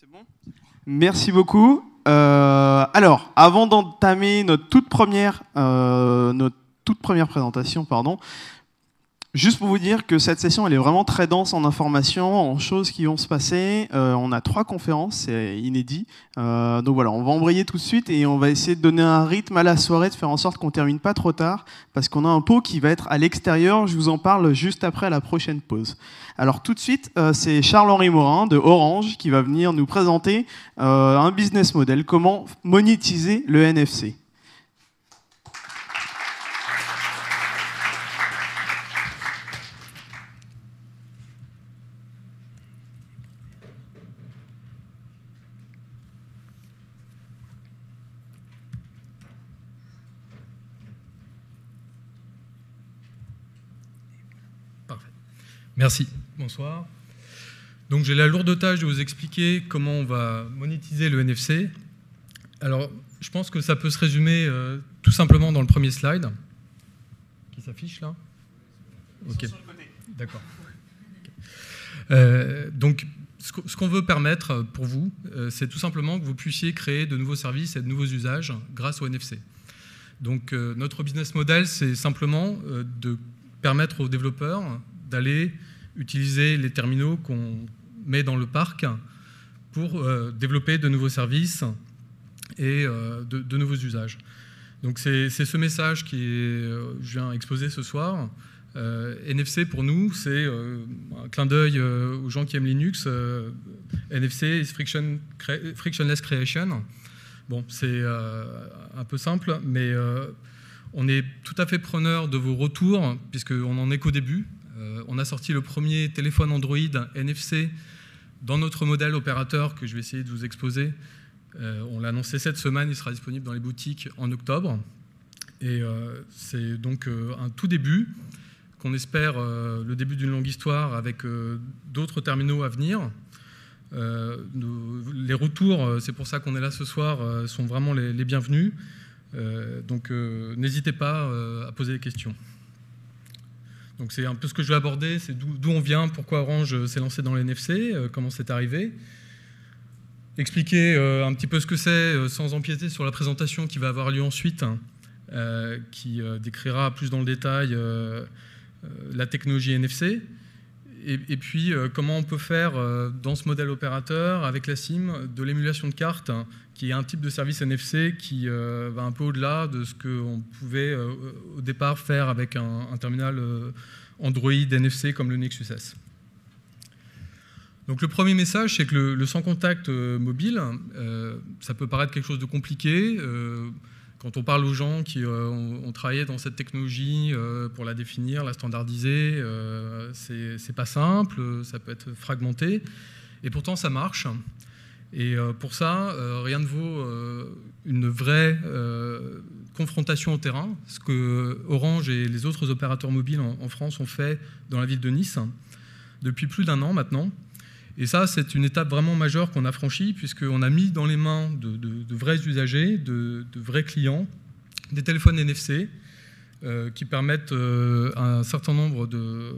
C'est bon Merci beaucoup. Euh, alors, avant d'entamer notre toute première, euh, notre toute première présentation, pardon, Juste pour vous dire que cette session, elle est vraiment très dense en informations, en choses qui vont se passer. Euh, on a trois conférences, c'est inédit. Euh, donc voilà, on va embrayer tout de suite et on va essayer de donner un rythme à la soirée, de faire en sorte qu'on termine pas trop tard, parce qu'on a un pot qui va être à l'extérieur. Je vous en parle juste après la prochaine pause. Alors tout de suite, euh, c'est Charles-Henri Morin de Orange qui va venir nous présenter un business model, comment monétiser le NFC. Merci. Bonsoir. Donc j'ai la lourde tâche de vous expliquer comment on va monétiser le NFC. Alors je pense que ça peut se résumer euh, tout simplement dans le premier slide qui s'affiche là. D'accord. Euh, donc ce qu'on veut permettre pour vous, euh, c'est tout simplement que vous puissiez créer de nouveaux services et de nouveaux usages grâce au NFC. Donc notre business model, c'est simplement de permettre aux développeurs d'aller utiliser les terminaux qu'on met dans le parc pour euh, développer de nouveaux services et euh, de, nouveaux usages. Donc c'est ce message qui euh, je viens exposer ce soir. NFC pour nous, c'est un clin d'œil aux gens qui aiment Linux. NFC is frictionless creation. Bon, c'est un peu simple, mais on est tout à fait preneur de vos retours, puisqu'on en est qu'au début. Euh, on a sorti le premier téléphone Android NFC dans notre modèle opérateur que je vais essayer de vous exposer. Euh, on l'a annoncé cette semaine, il sera disponible dans les boutiques en octobre. Et euh, c'est donc un tout début qu'on espère le début d'une longue histoire avec d'autres terminaux à venir. les retours, c'est pour ça qu'on est là ce soir, sont vraiment les bienvenus. donc n'hésitez pas à poser des questions. Donc c'est un peu ce que je vais aborder, c'est d'où on vient, pourquoi Orange euh, s'est lancé dans l'NFC, euh, comment c'est arrivé. Expliquer euh, un petit peu ce que c'est sans empiéter sur la présentation qui va avoir lieu ensuite, hein, qui décrira plus dans le détail la technologie NFC et, puis, euh, comment on peut faire euh, dans ce modèle opérateur, avec la SIM, de l'émulation de cartes, qui est un type de service NFC qui euh, va un peu au-delà de ce qu'on pouvait au départ faire avec un, terminal Android NFC comme le Nexus S. Donc le premier message, c'est que le, sans-contact mobile, ça peut paraître quelque chose de compliqué quand on parle aux gens qui euh, ont, travaillé dans cette technologie euh, pour la définir, la standardiser, euh, ce c'est pas simple, ça peut être fragmenté, et pourtant ça marche. Et pour ça, rien ne vaut une vraie confrontation au terrain, ce que Orange et les autres opérateurs mobiles en France ont fait dans la ville de Nice depuis plus d'un an maintenant. Et ça, c'est une étape vraiment majeure qu'on a franchie, puisqu'on a mis dans les mains de, vrais usagers, de, vrais clients, des téléphones NFC euh, qui permettent euh, un certain nombre de,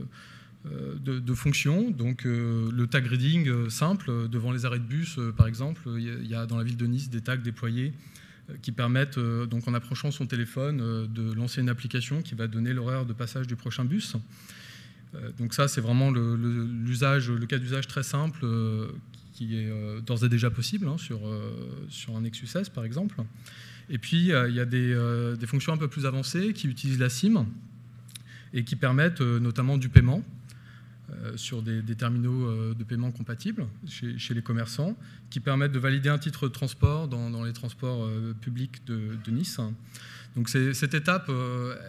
euh, fonctions. Donc, le tag reading simple, devant les arrêts de bus, par exemple, il y a dans la ville de Nice des tags déployés qui permettent, donc en approchant son téléphone, de lancer une application qui va donner l'horaire de passage du prochain bus. Euh, donc ça, c'est vraiment le, cas d'usage très simple euh, qui est euh, d'ores et déjà possible hein, sur, un Nexus S, par exemple. Et puis, il y a des, des, fonctions un peu plus avancées qui utilisent la SIM et qui permettent notamment du paiement. Euh, sur des, terminaux euh, de paiement compatibles chez, les commerçants, qui permettent de valider un titre de transport dans, les transports euh, publics de, Nice. Donc cette étape,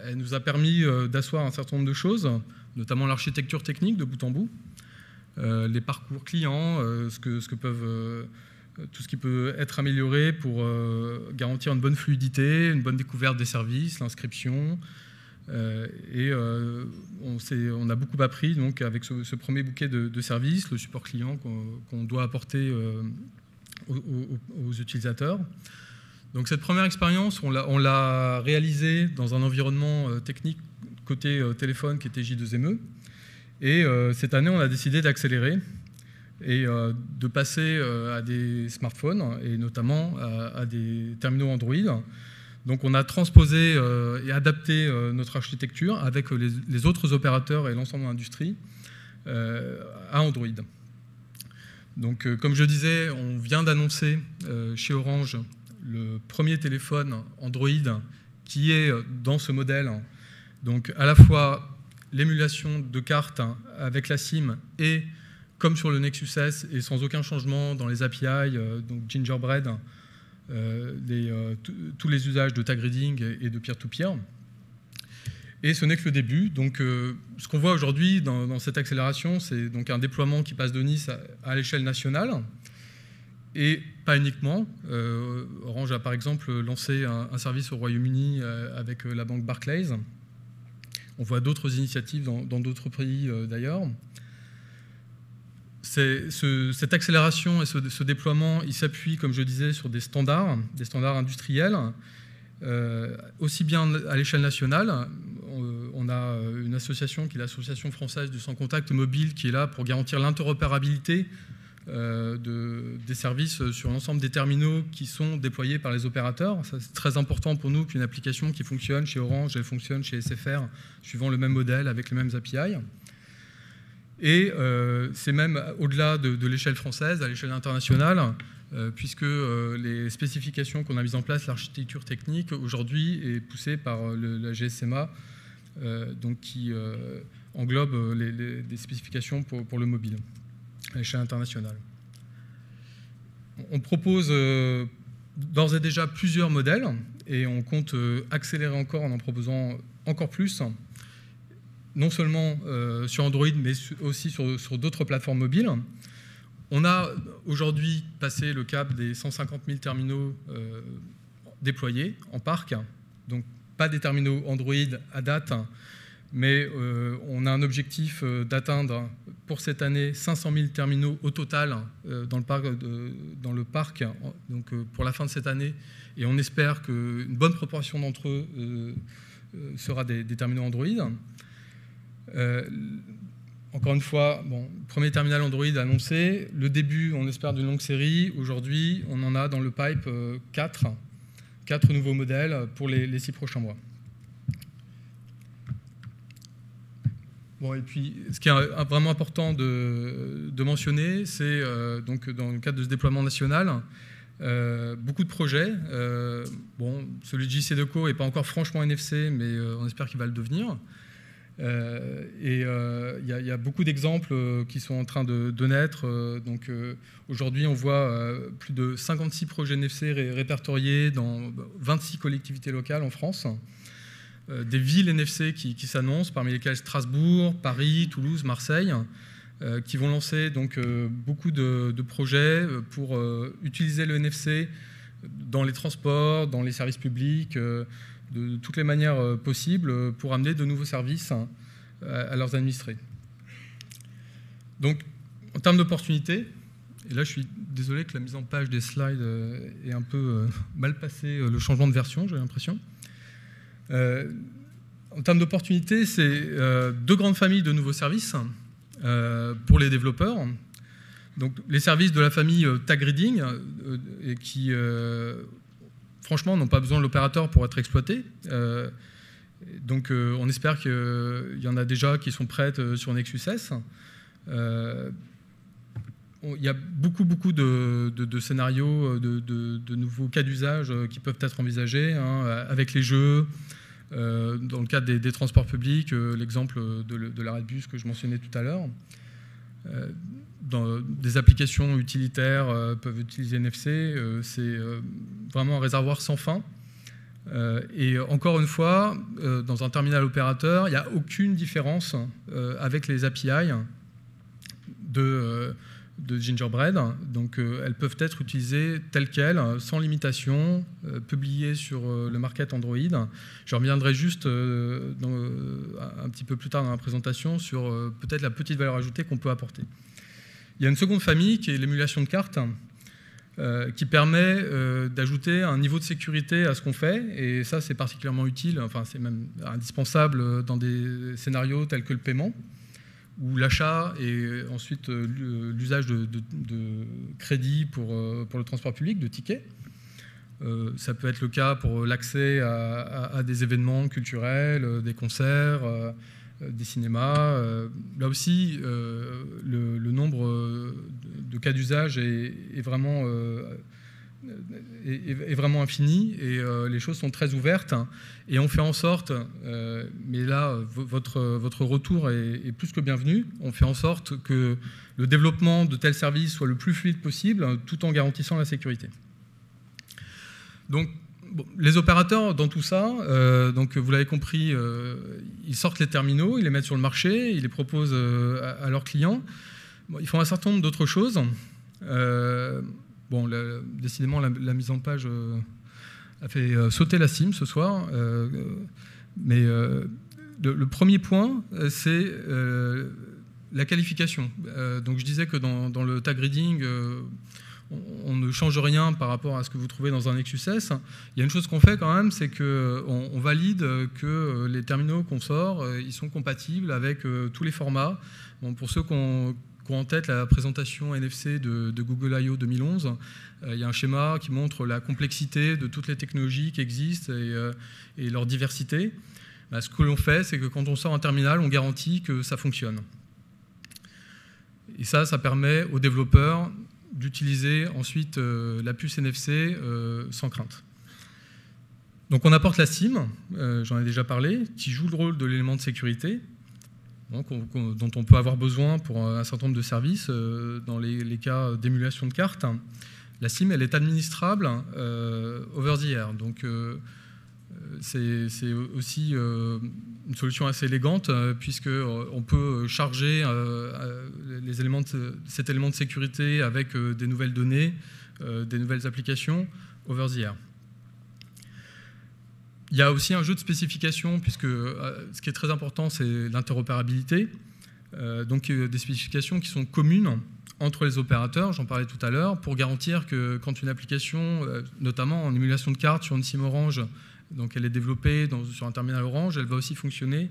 elle nous a permis d'asseoir un certain nombre de choses, notamment l'architecture technique de bout en bout, les parcours clients, ce que, peuvent tout ce qui peut être amélioré pour garantir une bonne fluidité, une bonne découverte des services, l'inscription, euh, et euh, on, a beaucoup appris donc, avec ce, premier bouquet de, services, le support client qu'on doit apporter euh, aux, utilisateurs. Donc cette première expérience, on l'a réalisée dans un environnement technique côté téléphone qui était J2ME. Et cette année, on a décidé d'accélérer et de passer à des smartphones et notamment à des terminaux Android donc on a transposé euh, et adapté euh, notre architecture avec euh, les, autres opérateurs et l'ensemble de l'industrie à Android. Donc comme je disais, on vient d'annoncer chez Orange le premier téléphone Android qui est dans ce modèle, donc à la fois l'émulation de cartes hein, avec la SIM et comme sur le Nexus S et sans aucun changement dans les API, donc Gingerbread, euh, euh, tous les usages de tag reading et de peer-to-peer. Et ce n'est que le début. Donc, euh, ce qu'on voit aujourd'hui dans, cette accélération, c'est donc un déploiement qui passe de Nice à, l'échelle nationale. Et pas uniquement. Orange a par exemple lancé un, service au Royaume-Uni avec la banque Barclays. On voit d'autres initiatives dans d'autres pays d'ailleurs cette accélération et ce, déploiement, il s'appuie, comme je disais, sur des standards, des standards industriels, euh, aussi bien à l'échelle nationale. Euh, on a euh, une association qui est l'Association française du sans-contact mobile qui est là pour garantir l'interopérabilité des services sur l'ensemble des terminaux qui sont déployés par les opérateurs. C'est très important pour nous qu'une application qui fonctionne chez Orange, elle fonctionne chez SFR, suivant le même modèle, avec les mêmes API. Et euh, c'est même au-delà de, l'échelle française, à l'échelle internationale, euh, puisque euh, les spécifications qu'on a mises en place, l'architecture technique, aujourd'hui est poussée par la GSMA, donc qui englobe les, spécifications pour, le mobile à l'échelle internationale. On propose d'ores et déjà plusieurs modèles et on compte accélérer encore en en proposant encore plus non seulement euh, sur Android, mais aussi sur, d'autres plateformes mobiles. On a aujourd'hui passé le cap des 150 000 terminaux euh, déployés en parc, donc pas des terminaux Android à date, mais euh, on a un objectif d'atteindre pour cette année 500 000 terminaux au total dans, le parc, dans le parc donc, pour la fin de cette année, et on espère qu'une bonne proportion d'entre eux sera des, terminaux Android. Euh, encore une fois, bon, premier terminal Android annoncé, le début, on espère, d'une longue série. Aujourd'hui, on en a dans le pipe 4, euh, nouveaux modèles pour les, les 6 prochains mois. et puis, ce qui est vraiment important de, mentionner, c'est euh, donc dans le cadre de ce déploiement national, beaucoup de projets. bon, celui de JC Deco n'est pas encore franchement NFC, mais on espère qu'il va le devenir. Euh, et il euh, y, a beaucoup d'exemples euh, qui sont en train de, naître. donc aujourd'hui, on voit plus de 56 projets NFC répertoriés dans 26 bah, collectivités locales en France. des villes NFC qui, s'annoncent, parmi lesquelles Strasbourg, Paris, Toulouse, Marseille, qui vont lancer donc beaucoup de, de, projets pour utiliser le NFC dans les transports, dans les services publics de, toutes les manières euh, possibles euh, pour amener de nouveaux services hein, à, leurs administrés. Donc, en termes d'opportunités, et là je suis désolé que la mise en page des slides est euh, un peu mal passé le changement de version, j'ai l'impression. en termes d'opportunités, c'est deux grandes familles de nouveaux services pour les développeurs. Donc, les services de la famille Tag Reading, qui franchement, n'ont pas besoin de l'opérateur pour être exploités. Euh, donc euh, on espère qu'il euh, y en a déjà qui sont prêtes sur Nexus S. il y a beaucoup, beaucoup de, scénarios, de, nouveaux cas d'usage qui peuvent être envisagés, hein, avec les jeux, dans le cadre des, transports publics, l'exemple de, de, bus que je mentionnais tout à l'heure dans des applications utilitaires euh, peuvent utiliser NFC. Euh, c'est euh, vraiment un réservoir sans fin. et encore une fois, dans un terminal opérateur, il n'y a aucune différence avec les API de, Gingerbread. Donc elles peuvent être utilisées telles quelles, sans limitation, publiées sur le market Android. Je reviendrai juste un petit peu plus tard dans la présentation sur peut-être la petite valeur ajoutée qu'on peut apporter. Il y a une seconde famille qui est l'émulation de cartes, euh, qui permet euh, d'ajouter un niveau de sécurité à ce qu'on fait, et ça c'est particulièrement utile, enfin c'est même indispensable dans des scénarios tels que le paiement, ou l'achat et ensuite euh, l'usage de, crédits pour, pour le transport public, de tickets. ça peut être le cas pour l'accès à, à, des événements culturels, des concerts. Euh, des cinémas. Euh, là aussi, euh, le, nombre de, cas d'usage est, vraiment... infini et les choses sont très ouvertes et on fait en sorte, mais là votre, retour est, est, plus que bienvenu, on fait en sorte que le développement de tels services soit le plus fluide possible tout en garantissant la sécurité. Donc les opérateurs, dans tout ça, euh, donc vous l'avez compris, euh, ils sortent les terminaux, ils les mettent sur le marché, ils les proposent euh, à, leurs clients. ils font un certain nombre d'autres choses. bon, décidément, la, mise en page a fait sauter la cime ce soir. mais le, premier point, c'est la qualification. donc je disais que dans le tag reading on ne change rien par rapport à ce que vous trouvez dans un Nexus Il y a une chose qu'on fait quand même, c'est qu'on on valide que euh, les terminaux qu'on sort, euh, ils sont compatibles avec euh, tous les formats. pour ceux qui ont, en tête la présentation NFC de, Google I.O. 2011, il y a un schéma qui montre la complexité de toutes les technologies qui existent et, leur diversité. Bah, ce que l'on fait, c'est que quand on sort un terminal, on garantit que ça fonctionne. Et ça, ça permet aux développeurs d'utiliser ensuite euh, la puce NFC euh, sans crainte. Donc on apporte la SIM, euh, j'en ai déjà parlé, qui joue le rôle de l'élément de sécurité, dont on peut avoir besoin pour un certain nombre de services dans les, cas d'émulation de cartes. La SIM, elle est administrable over the air. Donc, c'est aussi euh, une solution assez élégante euh, puisqu'on euh, peut charger les éléments de, cet élément de sécurité avec des nouvelles données, des nouvelles applications over the air. Il y a aussi un jeu de spécifications puisque ce qui est très important, c'est l'interopérabilité. donc des spécifications qui sont communes entre les opérateurs, j'en parlais tout à l'heure, pour garantir que quand une application, notamment en émulation de cartes sur une SIM orange, donc elle est développée sur un terminal Orange, elle va aussi fonctionner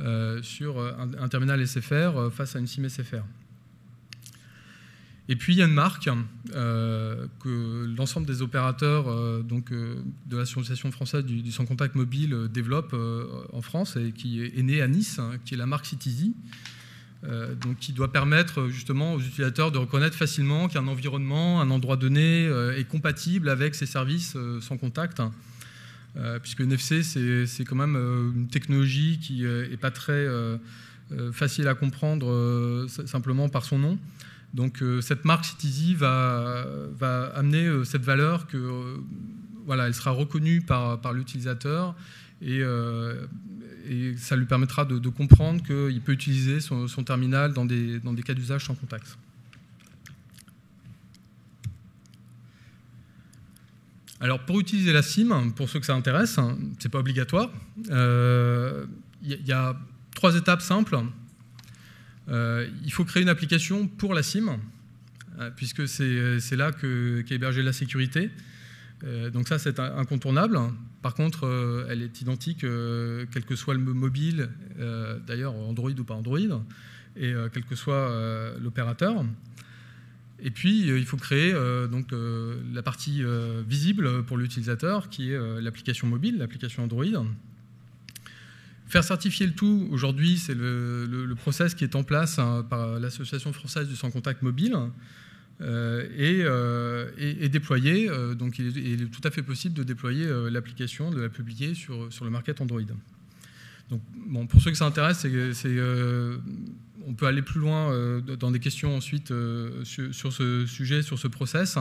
euh, sur euh, un, terminal SFR euh, face à une SIM SFR. Et puis il y a une marque que l'ensemble des opérateurs donc, de l'association française du, sans contact mobile développe en France et qui est, née à Nice, hein, qui est la marque Citizy, donc qui doit permettre justement aux utilisateurs de reconnaître facilement qu'un environnement, un endroit donné est compatible avec ces services sans contact. Hein. Euh, puisque NFC, c'est quand même euh, une technologie qui n'est euh, pas très facile à comprendre simplement par son nom. Donc cette marque Citizy va, amener cette valeur que voilà, elle sera reconnue par, l'utilisateur et, ça lui permettra de, comprendre qu'il peut utiliser son, terminal dans des, cas d'usage sans contact. Alors pour utiliser la SIM, pour ceux que ça intéresse, hein, ce n'est pas obligatoire, il euh, y, a trois étapes simples. Euh, il faut créer une application pour la SIM, euh, puisque c'est là qu'est hébergée la sécurité. donc ça, c'est incontournable. Par contre, elle est identique, quel que soit le mobile, d'ailleurs Android ou pas Android, et quel que soit l'opérateur. Et puis, euh, il faut créer euh, donc, euh, la partie visible pour l'utilisateur, qui est l'application mobile, l'application Android. Faire certifier le tout, aujourd'hui, c'est le, process qui est en place hein, par l'Association française du sans-contact mobile. Et, déployer, donc il est, tout à fait possible de déployer l'application, de la publier sur, sur le market Android. Donc, pour ceux que ça intéresse, c'est on peut aller plus loin euh, dans des questions ensuite euh, sur, ce sujet, sur ce process.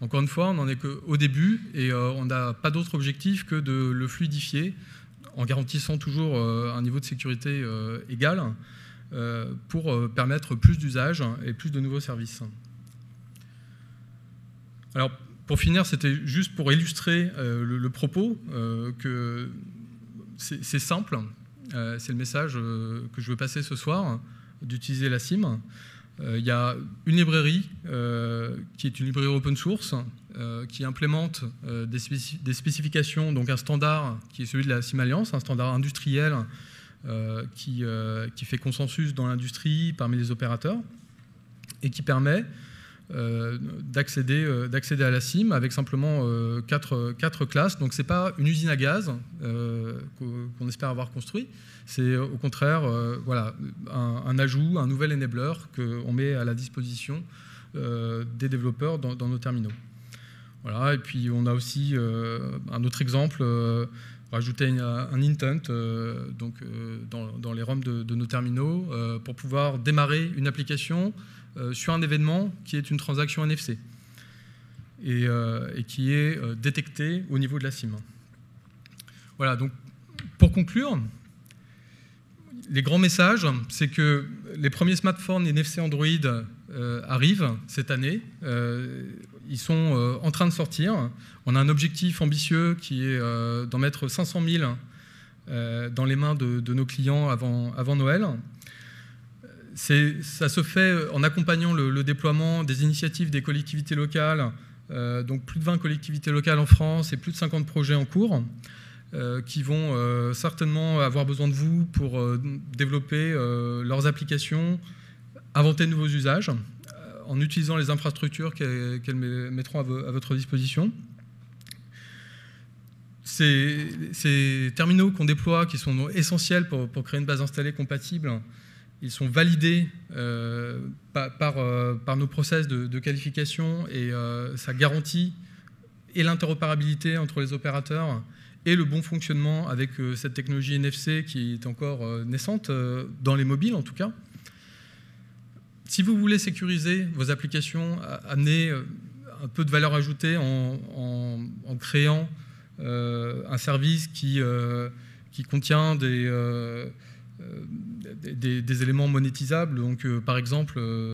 Encore une fois, on n'en est qu'au début et euh, on n'a pas d'autre objectif que de le fluidifier en garantissant toujours un niveau de sécurité égal pour permettre plus d'usages et plus de nouveaux services. Alors, pour finir, c'était juste pour illustrer le, propos que c'est simple, c'est le message que je veux passer ce soir d'utiliser la CIM, euh, Il y a une librairie euh, qui est une librairie open source euh, qui implémente des, spécifications, donc un standard qui est celui de la SIM Alliance, un standard industriel qui, qui fait consensus dans l'industrie parmi les opérateurs et qui permet euh, euh, d'accéder à la SIM avec simplement euh, quatre, quatre classes. Donc ce n'est pas une usine à gaz qu'on espère avoir construit, c'est au contraire voilà, un, ajout, un nouvel enabler qu'on met à la disposition des développeurs dans, nos terminaux. Voilà, et puis on a aussi un autre exemple, rajouter un intent donc, dans, les ROM de nos terminaux pour pouvoir démarrer une application, euh, sur un événement qui est une transaction NFC euh, et, qui est euh, détectée au niveau de la CIM. Voilà, donc pour conclure, les grands messages, c'est que les premiers smartphones NFC Android arrivent cette année. ils sont en train de sortir. On a un objectif ambitieux qui est d'en mettre 500 000 dans les mains de, nos clients avant Noël ça se fait euh, en accompagnant le, déploiement des initiatives des collectivités locales, euh, donc plus de 20 collectivités locales en France et plus de 50 projets en cours, euh, qui vont certainement avoir besoin de vous pour développer leurs applications, inventer de nouveaux usages, en utilisant les infrastructures qu'elles mettront à, votre disposition. Ces, terminaux qu'on déploie, qui sont essentiels pour, créer une base installée compatible, ils sont validés euh, euh, par, nos process de, qualification et euh, ça garantit l'interopérabilité entre les opérateurs et le bon fonctionnement avec cette technologie NFC qui est encore naissante, dans les mobiles en tout cas. Si vous voulez sécuriser vos applications, amener un peu de valeur ajoutée en, créant un service qui, qui contient des euh, des, éléments monétisables. Donc, euh, par exemple, euh,